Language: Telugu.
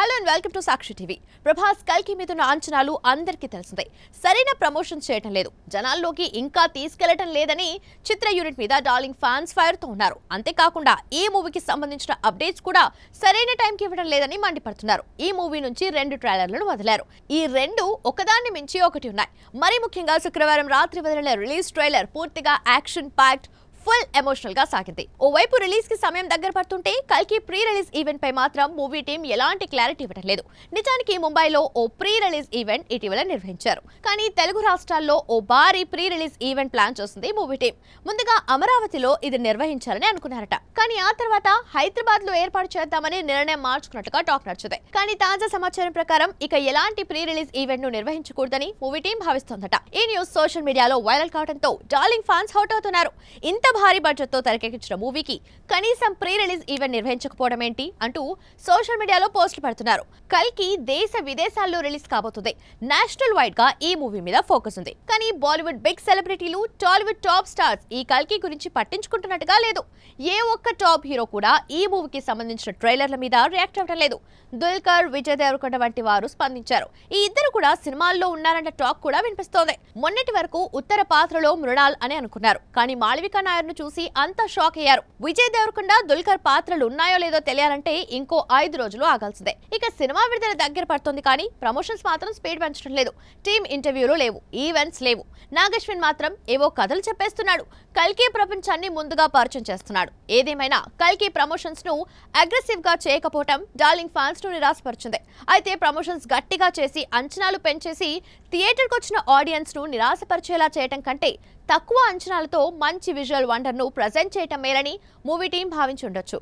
hello and welcome to Sakshi TV Prabhas కల్కి మీద ఉన్న అంచనాలు అందరికీ తెలిసిందే సరైన ప్రమోషన్ చేయటం లేదు జనాల్లోకి ఇంకా తీసుకెళ్లటం లేదని చిత్ర యూనిట్ మీద డార్లింగ్ ఫ్యాన్స్ తో ఉన్నారు అంతేకాకుండా ఈ మూవీకి సంబంధించిన అప్డేట్స్ కూడా సరైన టైంకి ఇవ్వడం లేదని మండిపడుతున్నారు ఈ మూవీ నుంచి రెండు ట్రైలర్లను వదిలారు ఈ రెండు ఒకదాన్ని మించి ఒకటి ఉన్నాయి మరి ముఖ్యంగా శుక్రవారం రాత్రి వదిలిన రిలీజ్ ట్రైలర్ పూర్తిగా యాక్షన్ ప్యాక్డ్ ఫుల్ ఎమోషనల్ గా సాగింది ఓవైపు రిలీజ్ కి సమయం దగ్గర పడుతుంటే కల్కి ప్రీ రిలీజ్ ఈవెంట్ పై మాత్రం మూవీ టీం ఎలాంటి క్లారిటీ ఇవ్వడం లేదు నిజానికి ముంబైలో ఓ ప్రీ రిలీజ్ ఈవెంట్ ఇటీవల నిర్వహించారు కానీ తెలుగు రాష్ట్రాల్లో ఓ భారీ ప్రీ రిలీజ్ ఈవెంట్ ప్లాన్ చేస్తుంది మూవీ టీం ముందుగా అమరావతిలో ఇది నిర్వహించాలని అనుకున్నారట కానీ ఆ తర్వాత హైదరాబాద్ లో ఏర్పాటు చేద్దామని నిర్ణయం మార్చుకున్నట్టుగా టాక్ నడిచింది కానీ తాజా సమాచారం ప్రకారం ఇక ఎలాంటి ప్రీ రిలీజ్ ఈవెంట్ ను నిర్వహించకూడదని మూవీ టీం భావిస్తోందట ఈ న్యూస్ సోషల్ మీడియాలో వైరల్ కావడంతో డార్లింగ్ ఫ్యాన్స్ హౌట్ అవుతున్నారు ఇంత ఇంత భారీ బడ్జెట్తో తెరకెక్కించిన మూవీకి కనీసం ప్రీ రిలీజ్ ఈవెంట్ నిర్వహించకపోవడం ఏంటి అంటూ సోషల్ మీడియాలో పోస్టులు పెడుతున్నారు కల్కి దేశ విదేశాల్లో రిలీజ్ కాబోతుంది నేషనల్ వైడ్ గా ఈ మూవీ మీద ఫోకస్ ఉంది కానీ బాలీవుడ్ బిగ్ సెలబ్రిటీలు టాలీవుడ్ టాప్ స్టార్స్ ఈ కల్కి గురించి పట్టించుకుంటున్నట్టుగా లేదు ఏ ఒక్క టాప్ హీరో కూడా ఈ మూవీకి సంబంధించిన ట్రైలర్ల మీద రియాక్ట్ అవ్వడం లేదు దుల్కర్ విజయ్ దేవరకొండ వంటి వారు స్పందించారు ఈ ఇద్దరు కూడా సినిమాల్లో ఉన్నారన్న టాక్ కూడా వినిపిస్తోంది మొన్నటి వరకు ఉత్తర పాత్రలో మృణాల్ అని అనుకున్నారు కానీ మాళవిక నాయ ను చూసి అంతా షాక్ అయ్యారు విజయ్ దేవరకొండ దుల్కర్ పాత్రలు ఉన్నాయో లేదో తెలియాలంటే ఇంకో ఐదు రోజులు ఆగాల్సిందే ఇక సినిమా విడుదల దగ్గర పడుతుంది కానీ ప్రమోషన్స్ మాత్రం స్పీడ్ పెంచడం లేదు టీమ్ ఇంటర్వ్యూలు లేవు ఈవెంట్స్ లేవు నాగశ్విన్ మాత్రం ఏవో కథలు చెప్పేస్తున్నాడు కల్కి ప్రపంచాన్ని ముందుగా పరిచయం చేస్తున్నాడు ఏదేమైనా కల్కి ప్రమోషన్స్ ను అగ్రెసివ్ గా చేయకపోవటం డార్లింగ్ ఫ్యాన్స్ ను నిరాశపరిచింది అయితే ప్రమోషన్స్ గట్టిగా చేసి అంచనాలు పెంచేసి కు వచ్చిన ఆడియన్స్ ను నిరాశపరిచేలా చేయటం కంటే తక్కువ అంచనాలతో మంచి విజువల్ వండర్ను ప్రజెంట్ చేయటం మేలని మూవీ టీం భావించుండొచ్చు